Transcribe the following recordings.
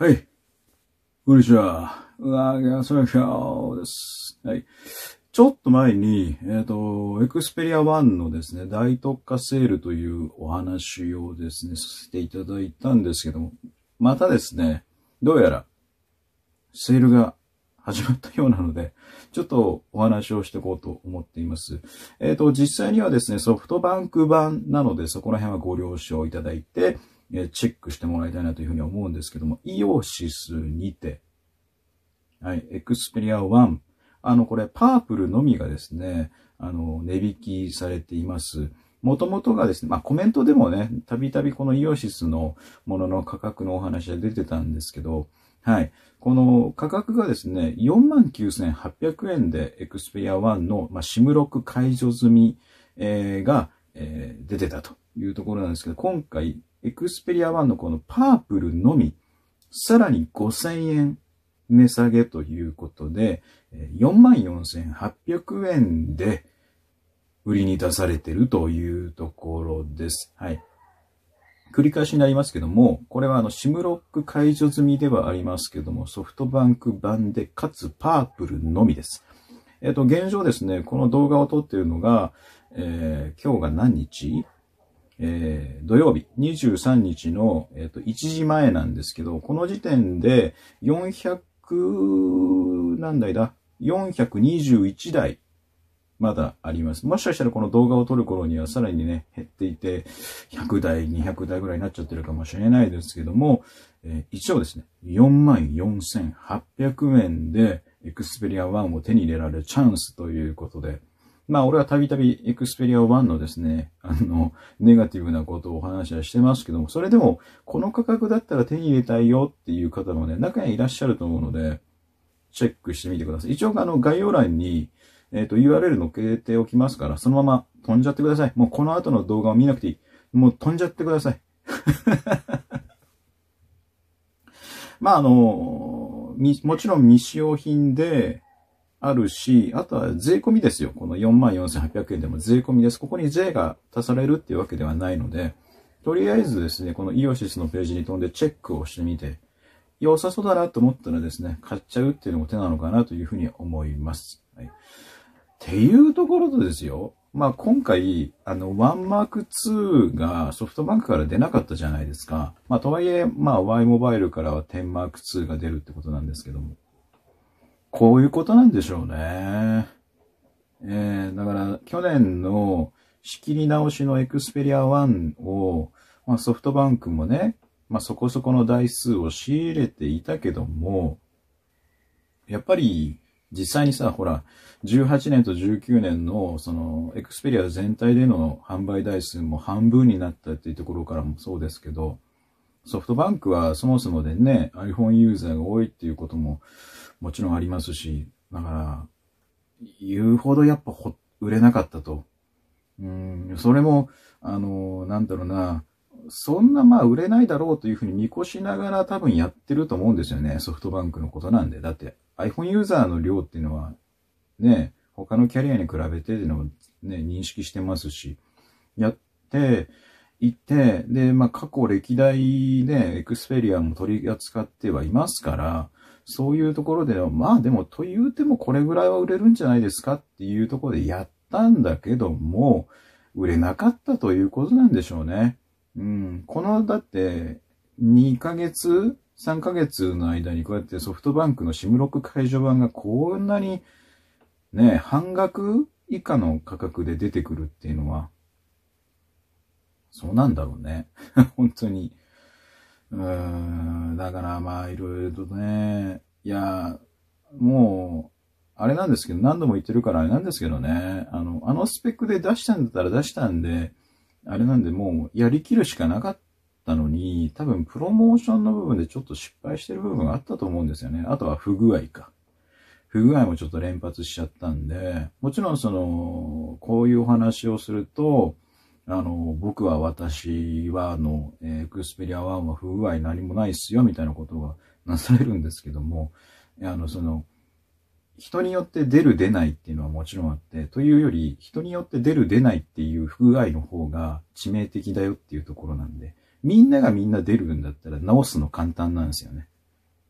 はい。こんにちは。うわー、ガスラです。はい。ちょっと前に、えっ、ー、と、エクスペリア1のですね、大特価セールというお話をですね、させていただいたんですけども、またですね、どうやら、セールが始まったようなので、ちょっとお話をしていこうと思っています。えっ、ー、と、実際にはですね、ソフトバンク版なので、そこら辺はご了承いただいて、えチェックしてもらいたいなというふうに思うんですけども、イオシスにて、はい、エクスペリア1。あの、これ、パープルのみがですね、あの、値引きされています。もともとがですね、まあコメントでもね、たびたびこのイオシスのものの価格のお話が出てたんですけど、はい。この価格がですね、49,800円でエクスペリア1の、まあ、ロック解除済み、えー、が、えー、出てたというところなんですけど、今回エクスペリア1のこのパープルのみ、さらに5000円値下げということで、44,800円で売りに出されてるというところです。はい。繰り返しになりますけども、これはあの、シムロック解除済みではありますけども、ソフトバンク版で、かつパープルのみです。えっ、と、現状ですね、この動画を撮っているのが、えー、今日が何日えー、土曜日23日の、えー、と1時前なんですけど、この時点で400、何台だ ?421 台まだあります。もしかしたらこの動画を撮る頃にはさらにね、減っていて、100台、200台ぐらいになっちゃってるかもしれないですけども、えー、一応ですね、44,800円で、エクスペリア1を手に入れられるチャンスということで、まあ、俺はたびたびエクスペリア1のですね、あの、ネガティブなことをお話はしてますけども、それでも、この価格だったら手に入れたいよっていう方もね、中にいらっしゃると思うので、チェックしてみてください。一応、あの、概要欄に、えっ、ー、と、URL 載っけておきますから、そのまま飛んじゃってください。もうこの後の動画を見なくていい。もう飛んじゃってください。まあ、あの、もちろん未使用品で、あるし、あとは税込みですよ。この44,800円でも税込みです。ここに税が足されるっていうわけではないので、とりあえずですね、このイオシスのページに飛んでチェックをしてみて、良さそうだなと思ったらですね、買っちゃうっていうのも手なのかなというふうに思います。はい。っていうところとですよ、まあ今回、あの、ワンマーク2がソフトバンクから出なかったじゃないですか。まあとはいえ、まあ Y モバイルからは10マーク2が出るってことなんですけども。こういうことなんでしょうね。えー、だから、去年の仕切り直しのエクスペリア1を、まあ、ソフトバンクもね、まあ、そこそこの台数を仕入れていたけども、やっぱり、実際にさ、ほら、18年と19年の、その、エクスペリア全体での販売台数も半分になったっていうところからもそうですけど、ソフトバンクはそもそもでね、iPhone ユーザーが多いっていうことももちろんありますし、だから、言うほどやっぱ売れなかったと。うん、それも、あの、なんだろうな、そんなまあ売れないだろうというふうに見越しながら多分やってると思うんですよね。ソフトバンクのことなんで。だって iPhone ユーザーの量っていうのは、ね、他のキャリアに比べてっていうのをね、認識してますし、やっていて、で、まあ過去歴代ね、エクスペリアも取り扱ってはいますから、そういうところでは、まあでも、と言うてもこれぐらいは売れるんじゃないですかっていうところでやったんだけども、売れなかったということなんでしょうね。うん。この、だって、2ヶ月、3ヶ月の間にこうやってソフトバンクの s i m ク解除版がこんなに、ね、半額以下の価格で出てくるっていうのは、そうなんだろうね。本当に。うん、だからまあいろいろとね、いや、もう、あれなんですけど、何度も言ってるからあれなんですけどね、あの、あのスペックで出したんだったら出したんで、あれなんでもうやりきるしかなかったのに、多分プロモーションの部分でちょっと失敗してる部分があったと思うんですよね。あとは不具合か。不具合もちょっと連発しちゃったんで、もちろんその、こういうお話をすると、あの、僕は私は、あの、エクスペリア1は不具合何もないっすよ、みたいなことがなされるんですけども、あの、その、人によって出る出ないっていうのはもちろんあって、というより、人によって出る出ないっていう不具合の方が致命的だよっていうところなんで、みんながみんな出るんだったら直すの簡単なんですよね。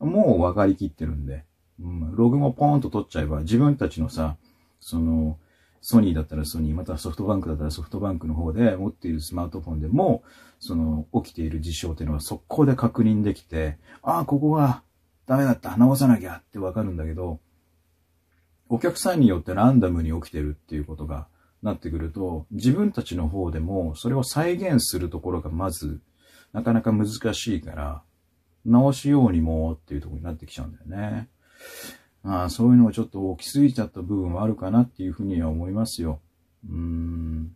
もう分かりきってるんで、うん、ログもポーンと取っちゃえば、自分たちのさ、その、ソニーだったらソニー、またソフトバンクだったらソフトバンクの方で持っているスマートフォンでも、その起きている事象っていうのは速攻で確認できて、ああ、ここがダメだった、直さなきゃってわかるんだけど、お客さんによってランダムに起きてるっていうことがなってくると、自分たちの方でもそれを再現するところがまず、なかなか難しいから、直しようにもっていうところになってきちゃうんだよね。まあ、そういうのがちょっと大きすぎちゃった部分はあるかなっていうふうには思いますよ。うん。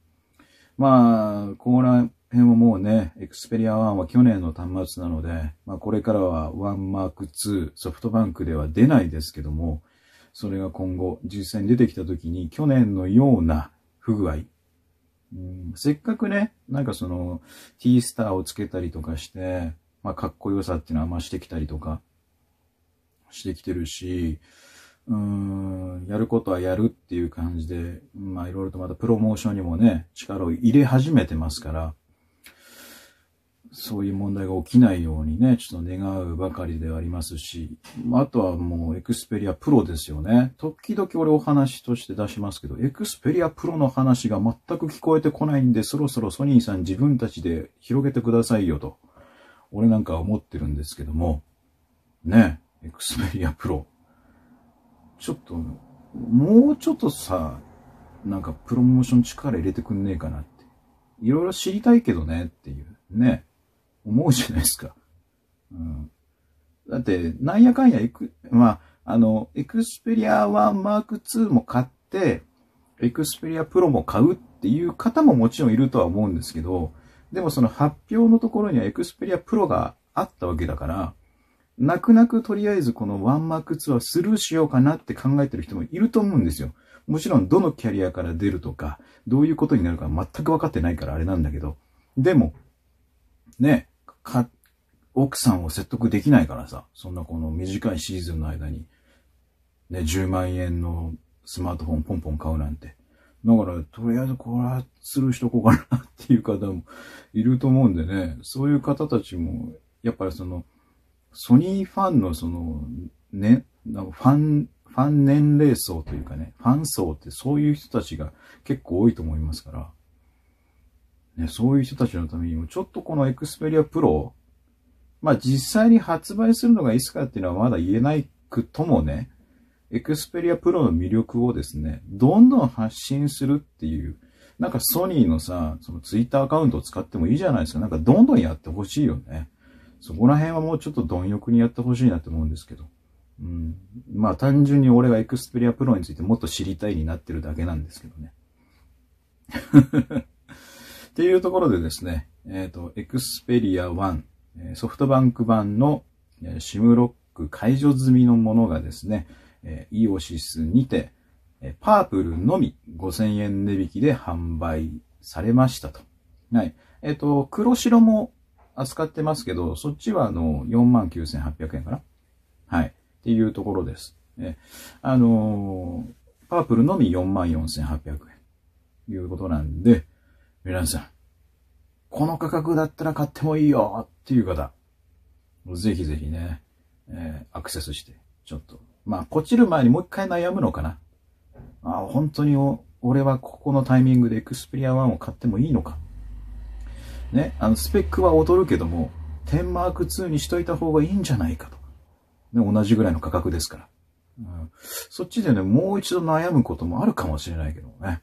まあ、ここら辺はもうね、エクスペリア1は去年の端末なので、まあ、これからは1マーク2、ソフトバンクでは出ないですけども、それが今後、実際に出てきた時に、去年のような不具合、うん、せっかくね、なんかその、T スターをつけたりとかして、まあ、かっこよさっていうのは増してきたりとか、してきてるし、うん、やることはやるっていう感じで、まあいろいろとまたプロモーションにもね、力を入れ始めてますから、そういう問題が起きないようにね、ちょっと願うばかりではありますし、あとはもうエクスペリアプロですよね。時々俺お話として出しますけど、エクスペリアプロの話が全く聞こえてこないんで、そろそろソニーさん自分たちで広げてくださいよと、俺なんか思ってるんですけども、ね、Xperia Pro。ちょっと、もうちょっとさ、なんかプロモーション力入れてくんねえかなって。いろいろ知りたいけどねっていう、ね、思うじゃないですか。うん。だって、なんやかんや、まあ、あの、Xperia 1 Mark II も買って、Xperia Pro も買うっていう方ももちろんいるとは思うんですけど、でもその発表のところには Xperia Pro があったわけだから、泣く泣くとりあえずこのワンマークツアースルーしようかなって考えてる人もいると思うんですよ。もちろんどのキャリアから出るとか、どういうことになるか全く分かってないからあれなんだけど。でも、ね、か、奥さんを説得できないからさ、そんなこの短いシーズンの間に、ね、10万円のスマートフォンポンポン買うなんて。だから、とりあえずこれはスルーしとこうかなっていう方もいると思うんでね、そういう方たちも、やっぱりその、ソニーファンのその、ね、なんかファン、ファン年齢層というかね、ファン層ってそういう人たちが結構多いと思いますから、ね、そういう人たちのためにも、ちょっとこのエクスペリアプロ、まあ実際に発売するのがいつかっていうのはまだ言えないくともね、エクスペリアプロの魅力をですね、どんどん発信するっていう、なんかソニーのさ、そのツイッターアカウントを使ってもいいじゃないですか。なんかどんどんやってほしいよね。そこら辺はもうちょっと貪欲にやってほしいなって思うんですけど。うん。まあ単純に俺がエクスペリアプロについてもっと知りたいになってるだけなんですけどね。っていうところでですね、えっ、ー、と、エクスペリア1、ソフトバンク版のシムロック解除済みのものがですね、イオシスにて、パープルのみ5000円値引きで販売されましたと。はい。えっ、ー、と、黒白も扱ってますけど、そっちはあの、49,800円かなはい。っていうところです。え、あのー、パープルのみ44,800円。いうことなんで、皆さん、この価格だったら買ってもいいよっていう方、ぜひぜひね、えー、アクセスして、ちょっと。まあ、ポちる前にもう一回悩むのかな。あ本当にお、俺はここのタイミングでエクスペリア1を買ってもいいのかね、あの、スペックは劣るけども、10マーク2にしといた方がいいんじゃないかと。ね、同じぐらいの価格ですから。うん、そっちでね、もう一度悩むこともあるかもしれないけどね。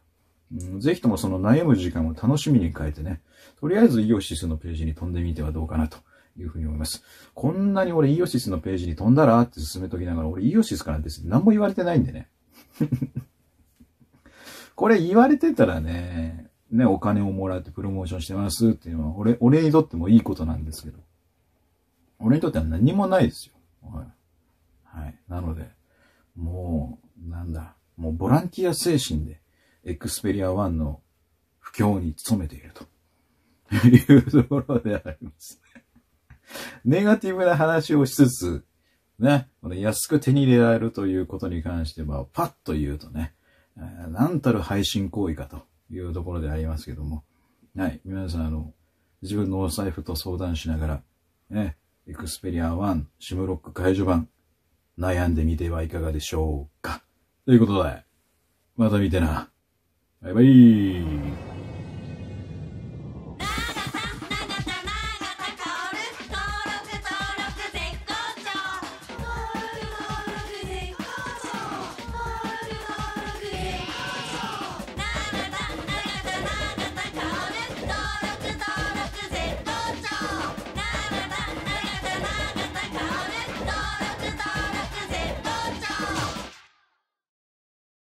うん、ぜひともその悩む時間を楽しみに変えてね、とりあえずイオシスのページに飛んでみてはどうかなというふうに思います。こんなに俺イオシスのページに飛んだらって進めときながら、俺イオシスからです何も言われてないんでね。これ言われてたらね、ね、お金をもらってプロモーションしてますっていうのは、俺、俺にとってもいいことなんですけど、俺にとっては何もないですよ。はい。はい。なので、もう、なんだ、もうボランティア精神で、エクスペリア1の不況に努めていると。いうところでありますね。ネガティブな話をしつつ、ね、この安く手に入れられるということに関しては、パッと言うとね、えー、なんたる配信行為かと。いうところでありますけども、はい、皆さん、あの、自分のお財布と相談しながら、ね、エクスペリア1、シムロック解除版、悩んでみてはいかがでしょうか。ということで、また見てな。バイバイ。